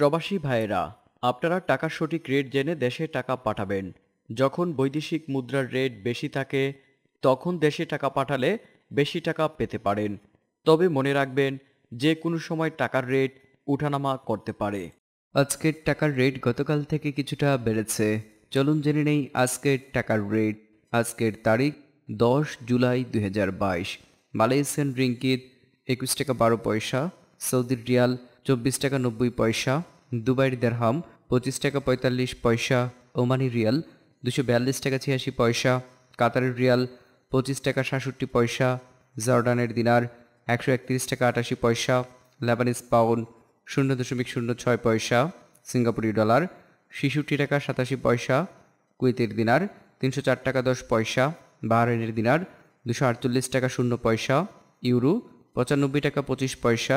প্রবাসী ভাইয়েরা আপনারা টাকার সঠিক রেট জেনে দেশে টাকা পাঠাবেন যখন বৈদেশিক মুদ্রার রেট বেশি থাকে তখন দেশে টাকা পাঠালে বেশি টাকা পেতে পারেন তবে মনে রাখবেন যে কোনো সময় টাকার রেট উঠানামা করতে পারে আজকের টাকার রেট গতকাল থেকে কিছুটা বেড়েছে চলুন জেনে নেই আজকের টাকার রেট আজকের তারিখ দশ জুলাই দুই হাজার বাইশ মালয়েশিয়ান রিঙ্কিত একুশ টাকা বারো পয়সা সৌদির রিয়াল চব্বিশ টাকা নব্বই পয়সা দুবাইয়ের দেড়হাম পঁচিশ টাকা পঁয়তাল্লিশ পয়সা ওমানি রিয়াল দুশো বিয়াল্লিশ টাকা ছিয়াশি পয়সা কাতারের রিয়াল পঁচিশ টাকা সাতষট্টি পয়সা জর্ডানের দিনার একশো একত্রিশ টাকা আটাশি পয়সা লেবানিস পাউন্ড শূন্য দশমিক শূন্য ছয় পয়সা সিঙ্গাপুরি ডলার ছেষট্টি টাকা সাতাশি পয়সা কুয়েতের দিনার তিনশো চার টাকা দশ পয়সা বাহরাইনের দিনার দুশো আটচল্লিশ টাকা শূন্য পয়সা ইউরো পঁচানব্বই টাকা পঁচিশ পয়সা